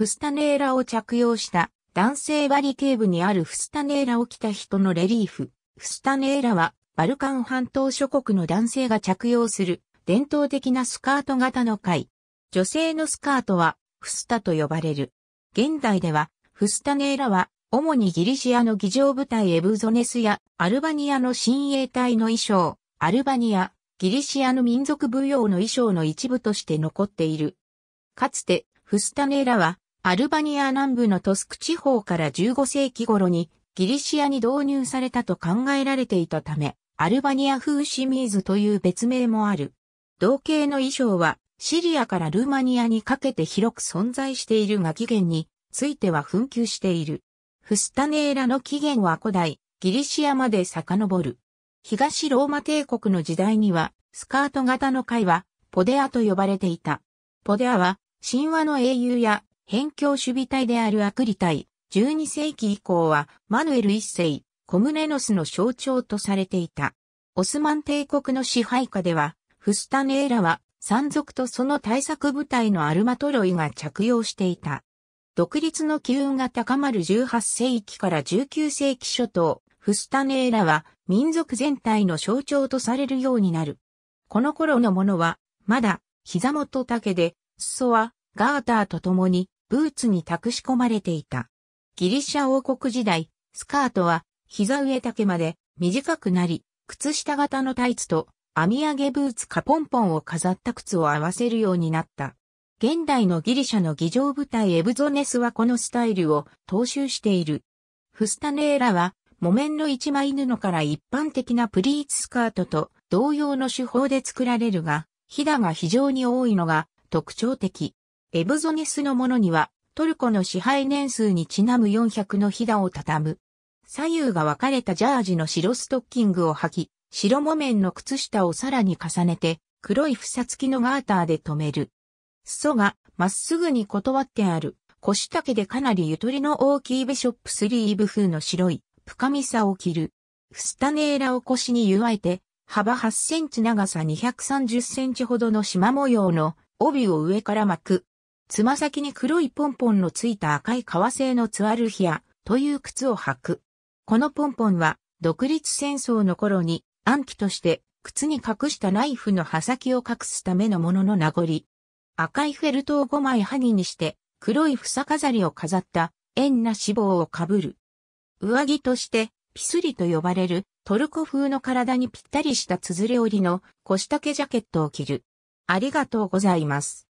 フスタネーラを着用した男性バリケーブにあるフスタネーラを着た人のレリーフ。フスタネーラはバルカン半島諸国の男性が着用する伝統的なスカート型の貝。女性のスカートはフスタと呼ばれる。現代ではフスタネーラは主にギリシアの議場部隊エブゾネスやアルバニアの親衛隊の衣装、アルバニア、ギリシアの民族舞踊の衣装の一部として残っている。かつてフスタネーラはアルバニア南部のトスク地方から15世紀頃にギリシアに導入されたと考えられていたため、アルバニア風シミーズという別名もある。同型の衣装はシリアからルーマニアにかけて広く存在しているが起源については紛糾している。フスタネーラの起源は古代ギリシアまで遡る。東ローマ帝国の時代にはスカート型の会はポデアと呼ばれていた。ポデアは神話の英雄や辺境守備隊であるアクリ隊、12世紀以降はマヌエル一世、コムネノスの象徴とされていた。オスマン帝国の支配下では、フスタネーラは山賊とその対策部隊のアルマトロイが着用していた。独立の機運が高まる18世紀から19世紀初頭、フスタネーラは民族全体の象徴とされるようになる。この頃のものは、まだ、膝元丈で、裾は、ガーターと共に、ブーツに託し込まれていた。ギリシャ王国時代、スカートは膝上丈まで短くなり、靴下型のタイツと編み上げブーツかポンポンを飾った靴を合わせるようになった。現代のギリシャの儀仗部隊エブゾネスはこのスタイルを踏襲している。フスタネーラは木綿の一枚布から一般的なプリーツスカートと同様の手法で作られるが、ひだが非常に多いのが特徴的。エブゾネスのものには、トルコの支配年数にちなむ400のひだを畳む。左右が分かれたジャージの白ストッキングを履き、白木綿の靴下をさらに重ねて、黒いふさつきのガーターで留める。裾がまっすぐに断ってある、腰丈でかなりゆとりの大きいビショップスリーブ風の白い、深みさを着る。フスタネーラを腰に結わえて、幅8センチ長さ230センチほどの縞模様の帯を上から巻く。つま先に黒いポンポンのついた赤い革製のツアルヒアという靴を履く。このポンポンは独立戦争の頃に暗記として靴に隠したナイフの刃先を隠すためのものの名残。赤いフェルトを5枚萩にして黒い房飾りを飾った円な脂肪をかぶる。上着としてピスリと呼ばれるトルコ風の体にぴったりした綴り折りの腰丈ジャケットを着る。ありがとうございます。